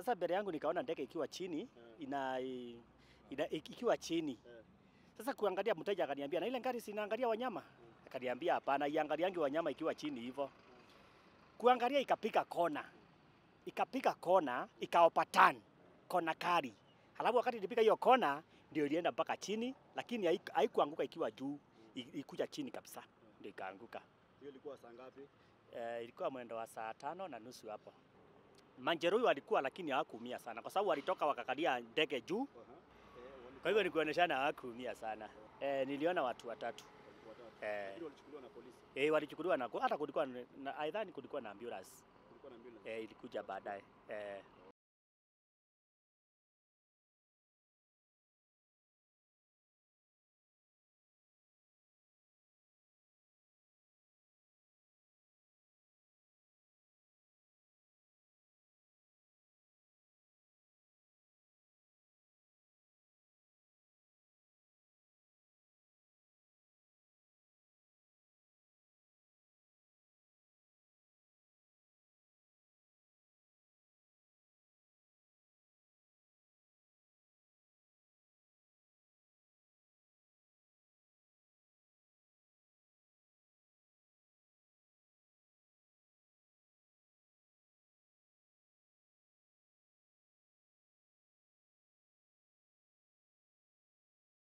Sasa mbele yangu nikaona ndege ikiwa chini hmm. ina, ina ikiwa chini. Hmm. Sasa kuangalia, mteja akaniambia na ile ngari sinaangalia wanyama, hmm. akaniambia hapana, iangaliangi wanyama ikiwa chini hivyo. Kuangalia ikapika kona, ikapika kona, ikaopatan kona kali, halafu wakati ilipiga hiyo kona ndio ilienda mpaka chini, lakini haikuanguka ikiwa juu, ikuja chini kabisa ndio ikaanguka. Hiyo ilikuwa saa ngapi? Eh, ilikuwa mwendo wa saa tano na nusu hapo. Manjeruhi walikuwa lakini hawakuumia sana, kwa sababu walitoka wakakalia ndege juu. Kwa hivyo nikuoneshana hawakuumia sana. E, niliona watu watatu Eh, walichukuliwa na polisi Eh, walichukuliwa na hata kulikuwa na, aidhani kulikuwa na ambulance, kulikuwa na ambulance. Eh, ilikuja baadaye Eh.